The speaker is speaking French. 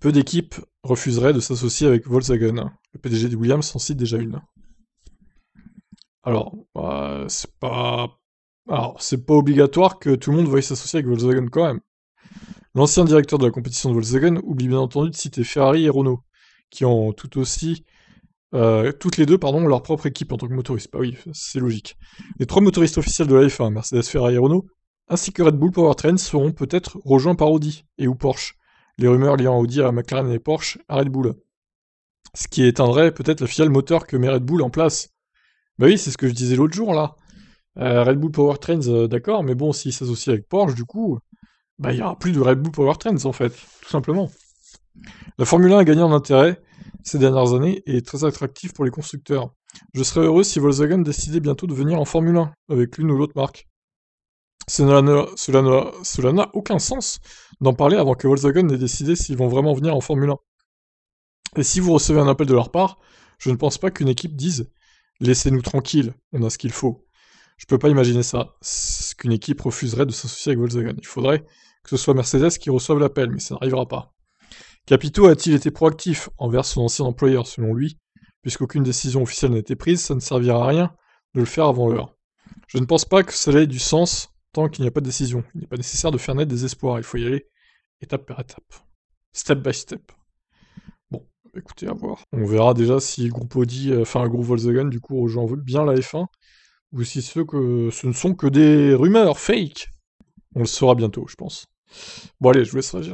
Peu d'équipes refuseraient de s'associer avec Volkswagen. Le PDG de Williams en cite déjà une. Alors, bah, c'est pas. Alors, c'est pas obligatoire que tout le monde veuille s'associer avec Volkswagen quand même. L'ancien directeur de la compétition de Volkswagen oublie bien entendu de citer Ferrari et Renault, qui ont tout aussi. Euh, toutes les deux, pardon, leur propre équipe en tant que motoriste. Bah oui, c'est logique. Les trois motoristes officiels de la F1, Mercedes, Ferrari et Renault, ainsi que Red Bull Powertrain, seront peut-être rejoints par Audi et ou Porsche, les rumeurs liant Audi à McLaren et Porsche à Red Bull. Ce qui éteindrait peut-être le filiale moteur que met Red Bull en place. Bah oui, c'est ce que je disais l'autre jour là. Euh, Red Bull Powertrains, euh, d'accord, mais bon, s'il s'associe avec Porsche, du coup, bah, il n'y aura plus de Red Bull Powertrains en fait, tout simplement. La Formule 1 a gagné en intérêt ces dernières années et est très attractive pour les constructeurs. Je serais heureux si Volkswagen décidait bientôt de venir en Formule 1 avec l'une ou l'autre marque. Cela n'a aucun sens d'en parler avant que Volkswagen n'ait décidé s'ils vont vraiment venir en Formule 1. Et si vous recevez un appel de leur part, je ne pense pas qu'une équipe dise Laissez-nous tranquilles, on a ce qu'il faut. Je peux pas imaginer ça, qu'une équipe refuserait de s'associer avec Volkswagen. Il faudrait que ce soit Mercedes qui reçoive l'appel, mais ça n'arrivera pas. Capito a-t-il été proactif envers son ancien employeur, selon lui Puisqu'aucune décision officielle n'a été prise, ça ne servira à rien de le faire avant l'heure. Je ne pense pas que cela ait du sens qu'il n'y a pas de décision. Il n'est pas nécessaire de faire naître des espoirs, il faut y aller étape par étape, step by step. Bon, écoutez, à voir. On verra déjà si Groupe Audi, euh, enfin Groupe Volkswagen, du coup, rejoint bien la F1, ou si ce que ce ne sont que des rumeurs fake. On le saura bientôt, je pense. Bon allez, je vous laisse réagir.